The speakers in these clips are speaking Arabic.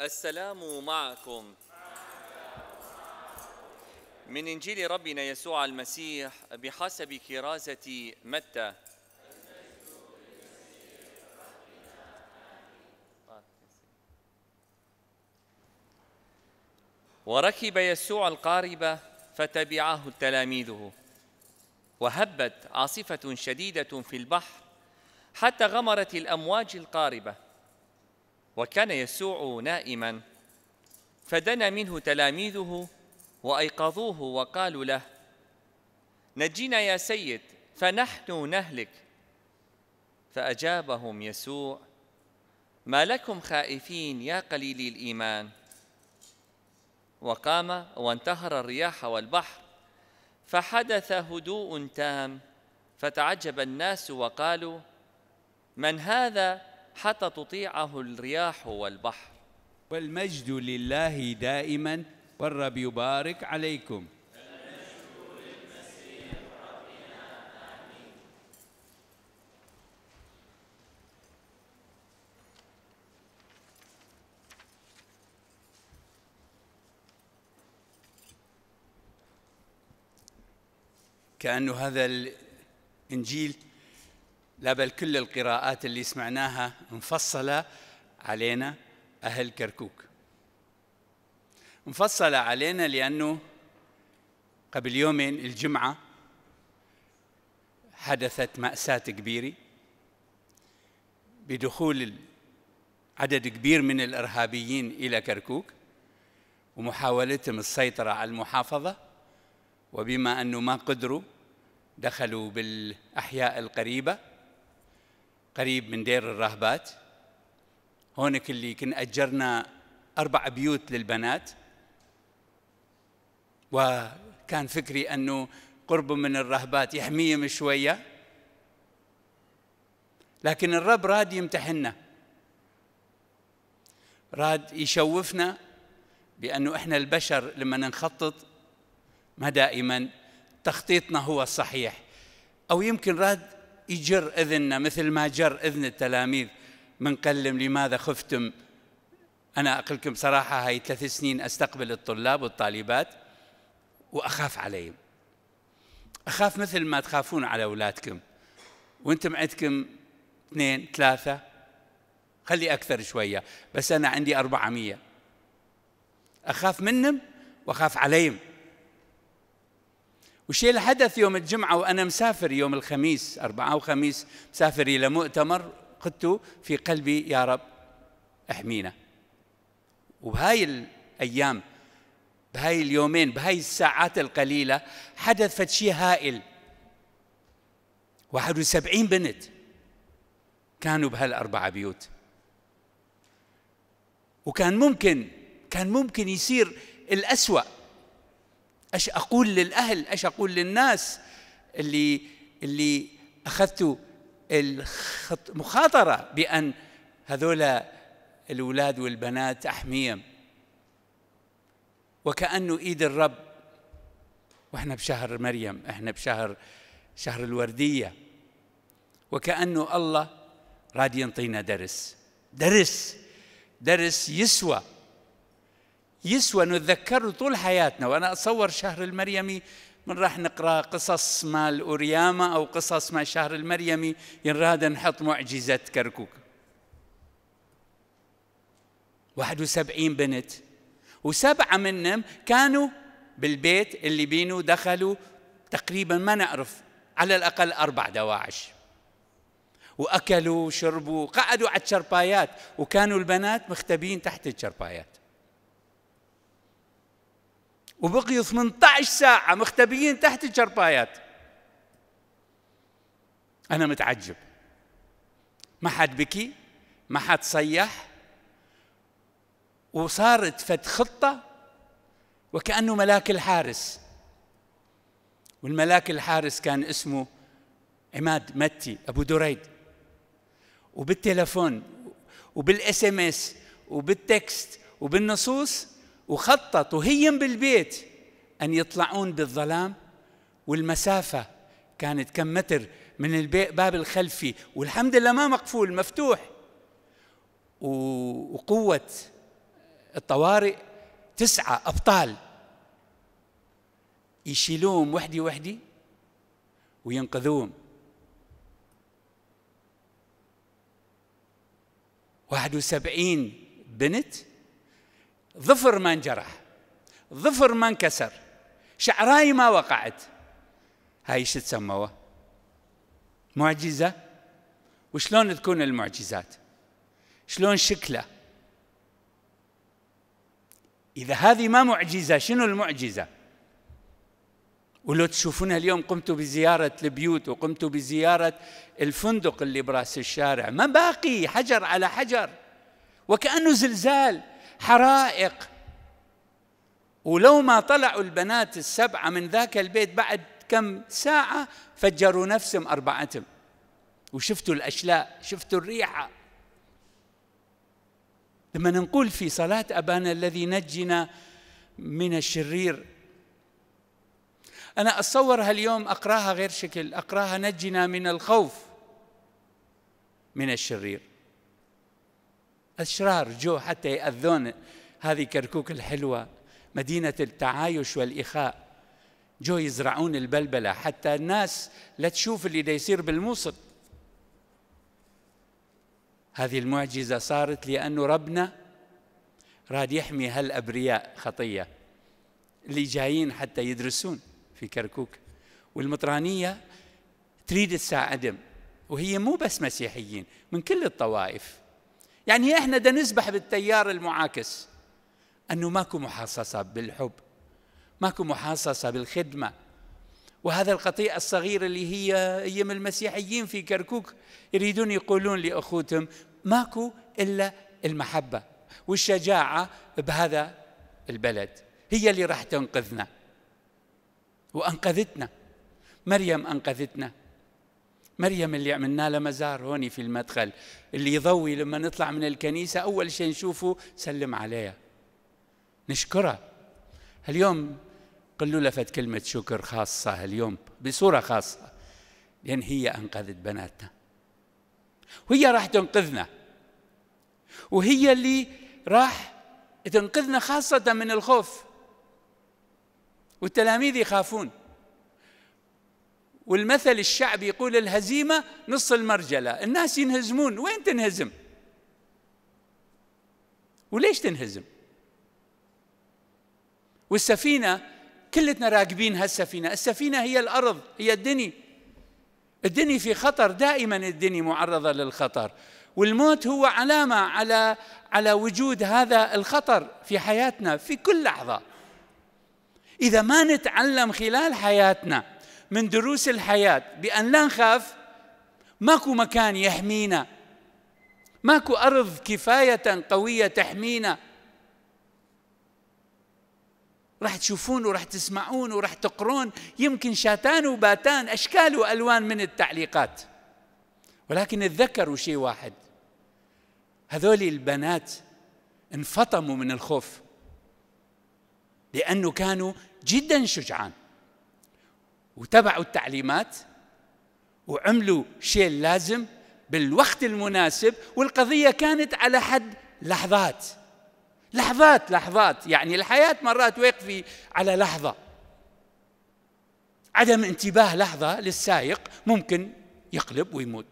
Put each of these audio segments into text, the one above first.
السلام معكم من إنجيل ربنا يسوع المسيح بحسب كرازة متى وركب يسوع القاربة فتبعه تلاميذه وهبت عاصفة شديدة في البحر حتى غمرت الأمواج القاربة وكان يسوع نائما فدنا منه تلاميذه وايقظوه وقالوا له نجينا يا سيد فنحن نهلك فاجابهم يسوع ما لكم خائفين يا قليلي الايمان وقام وانتهر الرياح والبحر فحدث هدوء تام فتعجب الناس وقالوا من هذا حتى تطيعه الرياح والبحر والمجد لله دائما والرب يبارك عليكم كأنه هذا الإنجيل لا بل كل القراءات اللي سمعناها مفصلة علينا أهل كركوك مفصلة علينا لأنه قبل يومين الجمعة حدثت مأساة كبيرة بدخول عدد كبير من الإرهابيين إلى كركوك ومحاولتهم السيطرة على المحافظة وبما أنه ما قدروا دخلوا بالأحياء القريبة قريب من دير الراهبات هونك اللي كنا أجرنا أربع بيوت للبنات وكان فكري أنه قرب من الراهبات يحميهم شوية لكن الرب راد يمتحنا راد يشوفنا بأنه إحنا البشر لما نخطط ما دائما تخطيطنا هو الصحيح أو يمكن راد يجر اذننا مثل ما جر اذن التلاميذ من قلم لماذا خفتم انا اقلكم صراحه هاي ثلاث سنين استقبل الطلاب والطالبات واخاف عليهم اخاف مثل ما تخافون على اولادكم وانتم عندكم اثنين ثلاثه خلي اكثر شويه بس انا عندي 400 اخاف منهم واخاف عليهم وشيء اللي حدث يوم الجمعة وأنا مسافر يوم الخميس أربعة وخميس مسافر إلى مؤتمر قلت في قلبي يا رب احمينا وبهاي الأيام بهاي اليومين بهاي الساعات القليلة حدث شيء هائل 71 بنت كانوا بهالأربعة بيوت وكان ممكن كان ممكن يصير الأسوأ ايش اقول للاهل ايش اقول للناس اللي اللي اخذت المخاطره بان هذول الاولاد والبنات احميهم وكانه ايد الرب واحنا بشهر مريم احنا بشهر شهر الورديه وكانه الله راد ينطينا درس درس درس يسوى يسوى نتذكره طول حياتنا وانا اتصور شهر المريمي من راح نقرا قصص مال اورياما او قصص مال شهر المريمي ينراد نحط معجزه كركوك 71 بنت وسبعه منهم كانوا بالبيت اللي بينه دخلوا تقريبا ما نعرف على الاقل اربع دواعش واكلوا وشربوا قعدوا على الشربايات وكانوا البنات مختبين تحت الشربايات وبقيوا 18 ساعة مختبيين تحت الجربايات أنا متعجب ما حد بكي ما حد صيح وصارت فت خطة وكأنه ملاك الحارس والملاك الحارس كان اسمه عماد متي أبو دريد وبالتلفون وبالاس ام اس وبالتكست وبالنصوص وخطط وهيم بالبيت أن يطلعون بالظلام والمسافة كانت كم متر من الباب الخلفي والحمد لله ما مقفول مفتوح وقوة الطوارئ تسعة أبطال يشيلوهم وحدي وحدي وينقذوهم واحد وسبعين بنت ظفر ما انجرح ظفر ما انكسر شعراي ما وقعت هاي شو تسموها معجزة وشلون تكون المعجزات شلون شكلها إذا هذه ما معجزة شنو المعجزة ولو تشوفونها اليوم قمتوا بزيارة البيوت وقمتوا بزيارة الفندق اللي براس الشارع ما باقي حجر على حجر وكأنه زلزال حرائق ولو ما طلعوا البنات السبعة من ذاك البيت بعد كم ساعة فجروا نفسهم أربعتهم وشفتوا الأشلاء شفتوا الريحة لما نقول في صلاة أبانا الذي نجنا من الشرير أنا أتصورها اليوم أقراها غير شكل أقراها نجنا من الخوف من الشرير أشرار جو حتى يأذون هذه كركوك الحلوة مدينة التعايش والإخاء جو يزرعون البلبلة حتى الناس لا تشوف اللي دا يصير بالموصل هذه المعجزة صارت لأنه ربنا راد يحمي هالأبرياء خطية اللي جايين حتى يدرسون في كركوك والمطرانية تريد تساعدهم وهي مو بس مسيحيين من كل الطوائف يعني احنا ده نسبح بالتيار المعاكس انه ماكو محاصصه بالحب ماكو محاصصه بالخدمه وهذا القطيع الصغير اللي هي ايام المسيحيين في كركوك يريدون يقولون لاخوتهم ماكو الا المحبه والشجاعه بهذا البلد هي اللي راح تنقذنا وانقذتنا مريم انقذتنا مريم اللي عملنا لها مزار هوني في المدخل اللي يضوي لما نطلع من الكنيسة أول شيء نشوفه سلم عليها نشكرها اليوم قلوا لفت كلمة شكر خاصة اليوم بصورة خاصة لأن هي أنقذت بناتنا وهي راح تنقذنا وهي اللي راح تنقذنا خاصة من الخوف والتلاميذ يخافون والمثل الشعبي يقول الهزيمة نص المرجلة الناس ينهزمون وين تنهزم وليش تنهزم والسفينة كلتنا راكبين هالسفينة السفينة هي الأرض هي الدنيا الدنيا في خطر دائما الدنيا معرضة للخطر والموت هو علامة على على وجود هذا الخطر في حياتنا في كل لحظة إذا ما نتعلم خلال حياتنا من دروس الحياة بأن لا نخاف ماكو مكان يحمينا ماكو أرض كفاية قوية تحمينا راح تشوفون وراح تسمعون وراح تقرون يمكن شاتان وباتان أشكال وألوان من التعليقات ولكن اتذكروا شيء واحد هذول البنات انفطموا من الخوف لأنه كانوا جدا شجعان وتبعوا التعليمات وعملوا شيء اللازم بالوقت المناسب والقضية كانت على حد لحظات لحظات لحظات يعني الحياة مرات ويقفي على لحظة عدم انتباه لحظة للسائق ممكن يقلب ويموت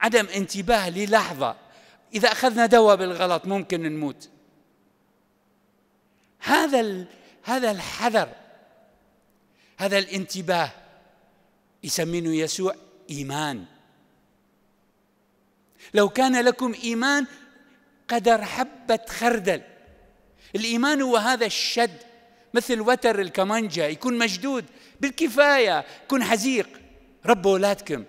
عدم انتباه للحظة إذا أخذنا دواء بالغلط ممكن نموت هذا هذا الحذر هذا الانتباه يسمينه يسوع إيمان لو كان لكم إيمان قدر حبة خردل الإيمان هو هذا الشد مثل وتر الكمانجا يكون مشدود بالكفاية يكون حزيق ربوا أولادكم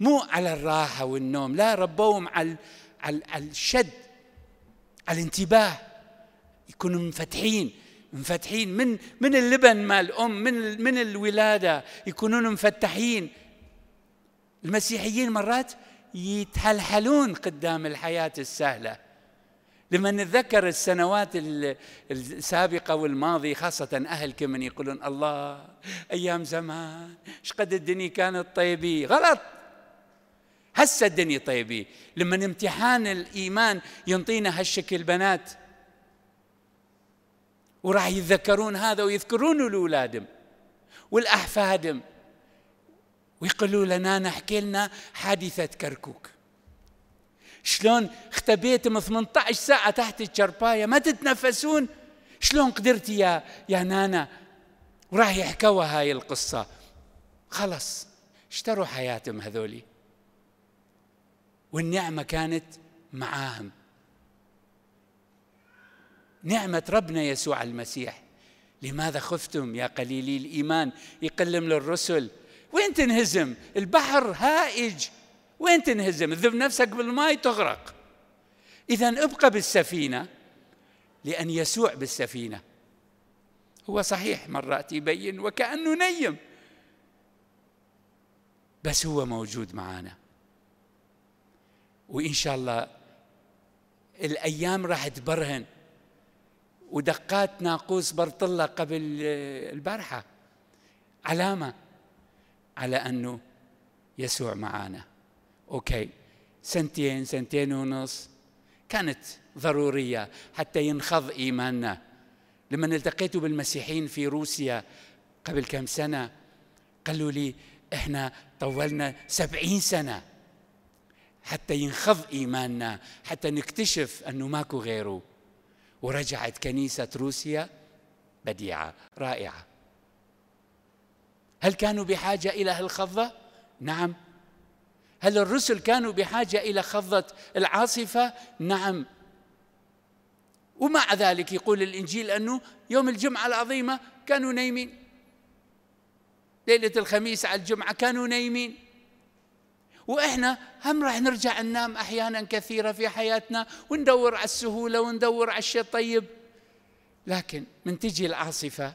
مو على الراحة والنوم لا ربوهم على على الشد على الانتباه يكونوا منفتحين منفتحين من من اللبن مال الام من من الولاده يكونون مفتحين المسيحيين مرات يتهلهلون قدام الحياه السهله لما نتذكر السنوات السابقة والماضي خاصة أهل كمن يقولون الله أيام زمان شقد الدنيا كانت طيبة غلط هسه الدنيا طيبة لما امتحان الإيمان ينطينا هالشكل بنات وراح يتذكرون هذا ويذكرونه لأولادهم والأحفادهم ويقولوا لنا نحكي لنا حادثة كركوك شلون اختبيتم 18 ساعة تحت الشرباية ما تتنفسون شلون قدرتي يا يا نانا وراح يحكوا هاي القصة خلص اشتروا حياتهم هذولي والنعمة كانت معاهم نعمة ربنا يسوع المسيح لماذا خفتم يا قليلي الإيمان يقلم للرسل وين تنهزم البحر هائج وين تنهزم تذب نفسك بالماء تغرق إذا ابقى بالسفينة لأن يسوع بالسفينة هو صحيح مرات يبين وكأنه نيم بس هو موجود معانا وإن شاء الله الأيام راح تبرهن ودقات ناقوس برطلة قبل آه، البارحة علامة على أنه يسوع معانا أوكي سنتين سنتين ونص كانت ضرورية حتى ينخض إيماننا لما التقيت بالمسيحيين في روسيا قبل كم سنة قالوا لي احنا طولنا سبعين سنة حتى ينخض إيماننا حتى نكتشف أنه ماكو غيره ورجعت كنيسة روسيا بديعة رائعة هل كانوا بحاجة إلى هالخضة؟ نعم هل الرسل كانوا بحاجة إلى خضة العاصفة؟ نعم ومع ذلك يقول الإنجيل أنه يوم الجمعة العظيمة كانوا نايمين ليلة الخميس على الجمعة كانوا نايمين واحنا هم راح نرجع ننام احيانا كثيره في حياتنا وندور على السهوله وندور على الشيء الطيب لكن من تجي العاصفه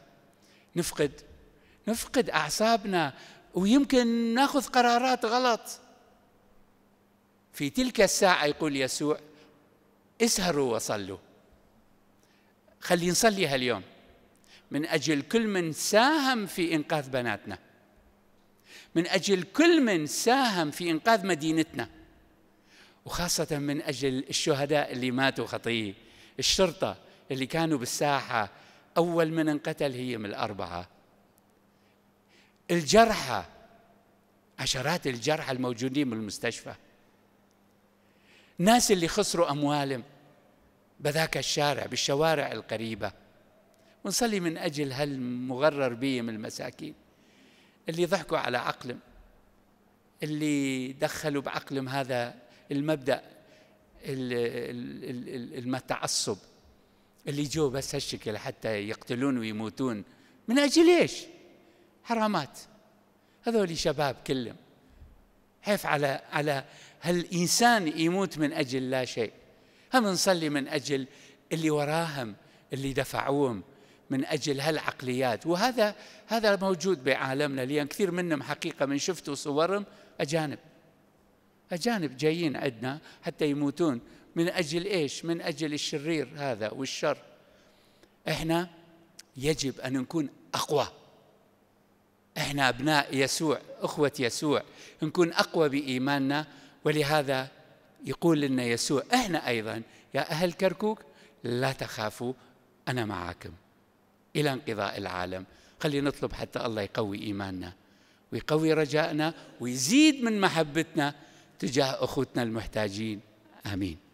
نفقد نفقد اعصابنا ويمكن ناخذ قرارات غلط في تلك الساعه يقول يسوع اسهروا وصلوا خلي نصلي هاليوم من اجل كل من ساهم في انقاذ بناتنا من أجل كل من ساهم في إنقاذ مدينتنا وخاصة من أجل الشهداء اللي ماتوا خطية الشرطة اللي كانوا بالساحة أول من انقتل هي من الأربعة الجرحى عشرات الجرحى الموجودين بالمستشفى الناس اللي خسروا أموالهم بذاك الشارع بالشوارع القريبة ونصلي من أجل هالمغرر بهم المساكين اللي ضحكوا على عقلهم اللي دخلوا بعقلهم هذا المبدا التعصب اللي جو بس هالشكل حتى يقتلون ويموتون من اجل ايش؟ حرامات هذول شباب كلهم حيف على على هالانسان يموت من اجل لا شيء هم نصلي من اجل اللي وراهم اللي دفعوهم من اجل هالعقليات وهذا هذا موجود بعالمنا لان كثير منهم حقيقه من شفتوا صورهم اجانب اجانب جايين عندنا حتى يموتون من اجل ايش؟ من اجل الشرير هذا والشر احنا يجب ان نكون اقوى احنا ابناء يسوع اخوه يسوع نكون اقوى بايماننا ولهذا يقول لنا يسوع احنا ايضا يا اهل كركوك لا تخافوا انا معاكم إلى انقضاء العالم خلينا نطلب حتى الله يقوي إيماننا ويقوي رجائنا ويزيد من محبتنا تجاه أخوتنا المحتاجين آمين